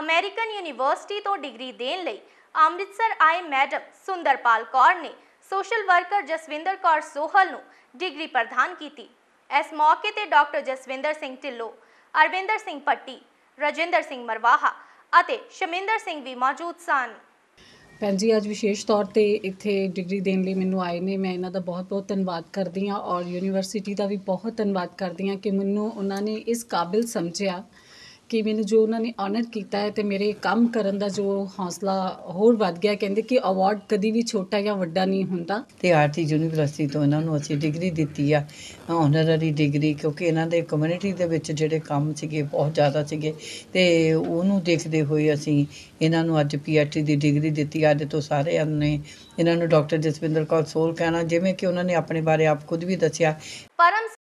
American university ਤੋਂ degree ਦੇਣ ਲਈ ਅੰਮ੍ਰਿਤਸਰ ਆਏ ਮੈਡਮ ਸੁੰਦਰਪਾਲ ਕੌਰ ਨੇ ਸੋਸ਼ਲ ਵਰਕਰ ਜਸਵਿੰਦਰ ਕੌਰ ਸੋਹਲ ਨੂੰ ਡਿਗਰੀ ਪ੍ਰਦਾਨ ਕੀਤੀ ਇਸ ਮੌਕੇ ਤੇ ਡਾਕਟਰ ਜਸਵਿੰਦਰ ਸਿੰਘ ਢਿੱਲੋਂ ਅਰਵਿੰਦਰ ਸਿੰਘ ਪੱਟੀ ਰਜਿੰਦਰ ਸਿੰਘ ਮਰਵਾਹਾ ਅਤੇ ਸ਼ਮਿੰਦਰ ਸਿੰਘ ਵੀ ਮੌਜੂਦ ਸਨ ਭੈਣ ਜੀ ਅੱਜ ਵਿਸ਼ੇਸ਼ ਤੌਰ ਤੇ ਇੱਥੇ ਡਿਗਰੀ ਦੇਣ ਲਈ ਮੈਨੂੰ ਆਏ ਨੇ ਮੈਂ ਇਹਨਾਂ ਦਾ ਬਹੁਤ-ਬਹੁਤ ਧੰਨਵਾਦ ਕਰਦੀ ਹਾਂ ਔਰ ਯੂਨੀਵਰਸਿਟੀ ਦਾ ਵੀ ਬਹੁਤ ਧੰਨਵਾਦ ਕਰਦੀ ਹਾਂ ਕਿ ਮੈਨੂੰ ਉਹਨਾਂ ਨੇ ਇਸ ਕਾਬਿਲ ਸਮਝਿਆ ਕਿ ਮੈਨੂੰ ਜੋ ਉਹਨਾਂ ਨੇ ਆਨਰ ਕੀਤਾ ਹੈ ਤੇ ਮੇਰੇ ਕੰਮ ਕਰਨ ਦਾ ਜੋ ਹੌਸਲਾ ਹੋਰ ਵੱਧ ਗਿਆ ਕਹਿੰਦੇ ਕਿ ਅਵਾਰਡ ਕਦੀ ਵੀ ਛੋਟਾ ਜਾਂ ਵੱਡਾ ਨਹੀਂ ਹੁੰਦਾ ਤੇ ਆਰਟੀ ਯੂਨੀਵਰਸਿਟੀ ਤੋਂ ਇਹਨਾਂ ਨੂੰ ਅਸੀਂ ਡਿਗਰੀ ਦਿੱਤੀ ਆ ਆਨਰਰੀ ਡਿਗਰੀ ਕਿਉਂਕਿ ਇਹਨਾਂ ਦੇ ਕਮਿਊਨਿਟੀ ਦੇ ਵਿੱਚ ਜਿਹੜੇ ਕੰਮ ਸੀਗੇ ਬਹੁਤ ਜ਼ਿਆਦਾ ਸੀਗੇ ਤੇ ਉਹਨੂੰ ਦੇਖਦੇ ਹੋਏ ਅਸੀਂ ਇਹਨਾਂ ਨੂੰ ਅੱਜ ਪੀਐਚਡੀ ਦੀ ਡਿਗਰੀ ਦਿੱਤੀ ਅੱਜ ਤੋਂ ਸਾਰੇ ਨੇ ਇਹਨਾਂ ਨੂੰ ਡਾਕਟਰ ਜਸਵਿੰਦਰ ਕੌਰ ਸੋਲ ਕਹਿਣਾ ਜਿਵੇਂ ਕਿ ਉਹਨਾਂ ਨੇ ਆਪਣੇ ਬਾਰੇ ਆਪ ਖੁਦ ਵੀ ਦੱਸਿਆ ਪਰ